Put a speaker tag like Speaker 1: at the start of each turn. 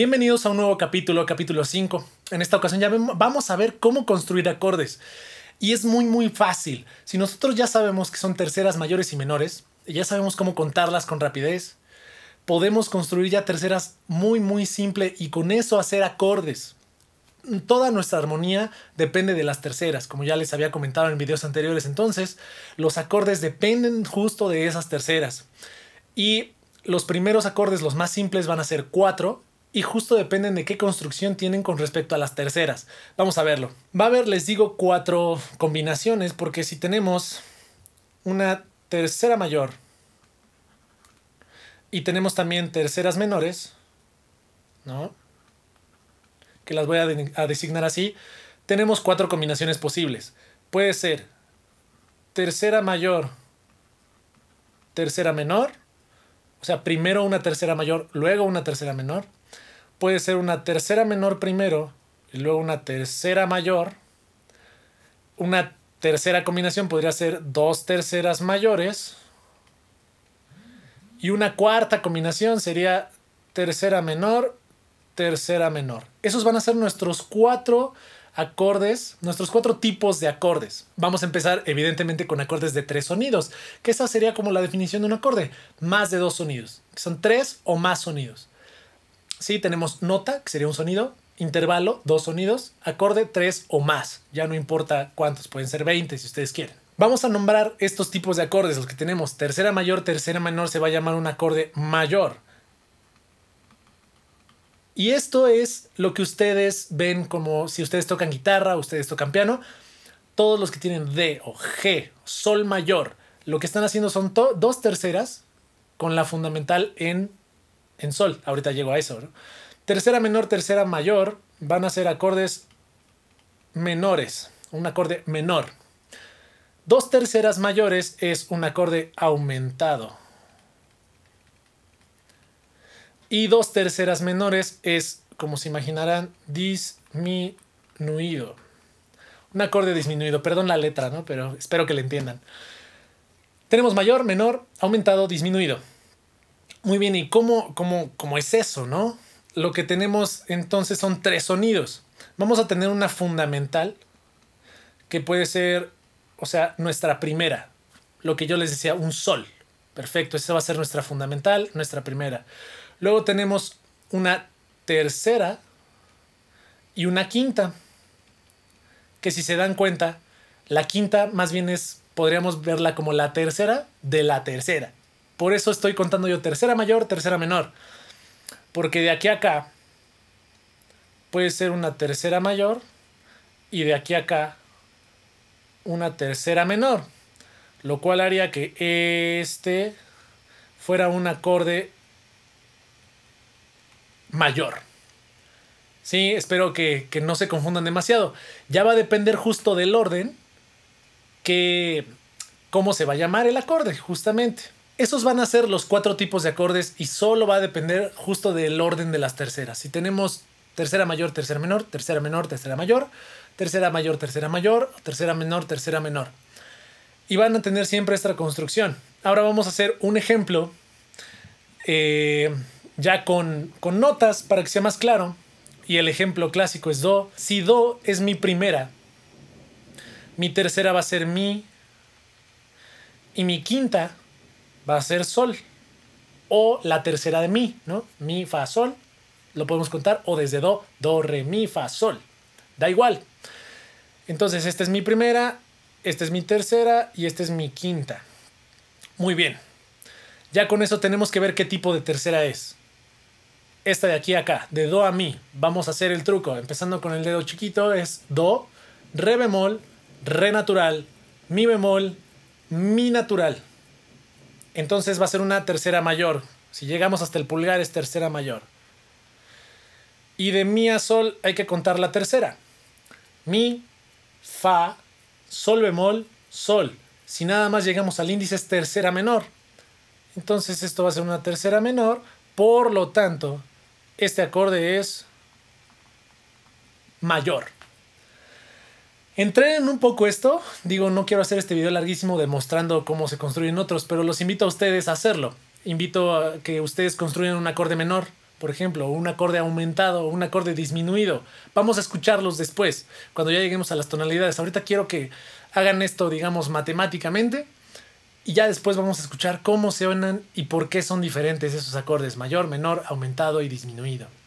Speaker 1: Bienvenidos a un nuevo capítulo, capítulo 5. En esta ocasión ya vamos a ver cómo construir acordes. Y es muy muy fácil. Si nosotros ya sabemos que son terceras mayores y menores, ya sabemos cómo contarlas con rapidez, podemos construir ya terceras muy muy simple y con eso hacer acordes. Toda nuestra armonía depende de las terceras, como ya les había comentado en videos anteriores. Entonces, los acordes dependen justo de esas terceras. Y los primeros acordes, los más simples, van a ser 4, y justo dependen de qué construcción tienen con respecto a las terceras. Vamos a verlo. Va a haber, les digo, cuatro combinaciones porque si tenemos una tercera mayor y tenemos también terceras menores, ¿no? Que las voy a designar así, tenemos cuatro combinaciones posibles. Puede ser tercera mayor, tercera menor, o sea, primero una tercera mayor, luego una tercera menor puede ser una tercera menor primero y luego una tercera mayor. Una tercera combinación podría ser dos terceras mayores. Y una cuarta combinación sería tercera menor, tercera menor. Esos van a ser nuestros cuatro acordes, nuestros cuatro tipos de acordes. Vamos a empezar evidentemente con acordes de tres sonidos, que esa sería como la definición de un acorde, más de dos sonidos, que son tres o más sonidos. Sí, tenemos nota, que sería un sonido, intervalo, dos sonidos, acorde, tres o más. Ya no importa cuántos, pueden ser 20 si ustedes quieren. Vamos a nombrar estos tipos de acordes, los que tenemos. Tercera mayor, tercera menor se va a llamar un acorde mayor. Y esto es lo que ustedes ven como si ustedes tocan guitarra, ustedes tocan piano. Todos los que tienen D o G, sol mayor, lo que están haciendo son dos terceras con la fundamental en en sol. Ahorita llego a eso. Tercera menor, tercera mayor van a ser acordes menores, un acorde menor. Dos terceras mayores es un acorde aumentado. Y dos terceras menores es, como se imaginarán, disminuido. Un acorde disminuido, perdón la letra, ¿no? Pero espero que le entiendan. Tenemos mayor, menor, aumentado, disminuido. Muy bien, ¿y cómo, cómo, cómo es eso, no? Lo que tenemos entonces son tres sonidos. Vamos a tener una fundamental que puede ser, o sea, nuestra primera, lo que yo les decía, un sol. Perfecto, esa va a ser nuestra fundamental, nuestra primera. Luego tenemos una tercera y una quinta. Que si se dan cuenta, la quinta más bien es, podríamos verla como la tercera de la tercera. Por eso estoy contando yo tercera mayor, tercera menor. Porque de aquí a acá puede ser una tercera mayor y de aquí a acá una tercera menor. Lo cual haría que este fuera un acorde mayor. Sí, espero que, que, no se confundan demasiado. Ya va a depender justo del orden que cómo se va a llamar el acorde, justamente. Esos van a ser los cuatro tipos de acordes y solo va a depender justo del orden de las terceras. Si tenemos tercera mayor, tercera menor, tercera menor, tercera mayor, tercera mayor, tercera mayor, tercera menor, tercera menor. Y van a tener siempre esta construcción. Ahora vamos a hacer un ejemplo eh, ya con, con notas para que sea más claro. Y el ejemplo clásico es Do. Si Do es mi primera, mi tercera va a ser Mi. Y mi quinta va a ser sol. O la tercera de mi, ¿no? Mi, fa, sol. Lo podemos contar. O desde do, do, re, mi, fa, sol. Da igual. Entonces, esta es mi primera, esta es mi tercera y esta es mi quinta. Muy bien. Ya con eso tenemos que ver qué tipo de tercera es. Esta de aquí a acá, de do a mi. Vamos a hacer el truco. Empezando con el dedo chiquito es do, re bemol, re natural, mi bemol, mi natural entonces va a ser una tercera mayor. Si llegamos hasta el pulgar es tercera mayor. Y de mi a sol hay que contar la tercera. Mi, fa, sol bemol, sol. Si nada más llegamos al índice es tercera menor. Entonces esto va a ser una tercera menor. Por lo tanto, este acorde es mayor. Entrenen un poco esto. Digo, no quiero hacer este video larguísimo demostrando cómo se construyen otros, pero los invito a ustedes a hacerlo. Invito a que ustedes construyan un acorde menor, por ejemplo, o un acorde aumentado, o un acorde disminuido. Vamos a escucharlos después, cuando ya lleguemos a las tonalidades. Ahorita quiero que hagan esto, digamos, matemáticamente. Y ya después vamos a escuchar cómo se y por qué son diferentes esos acordes, mayor, menor, aumentado y disminuido.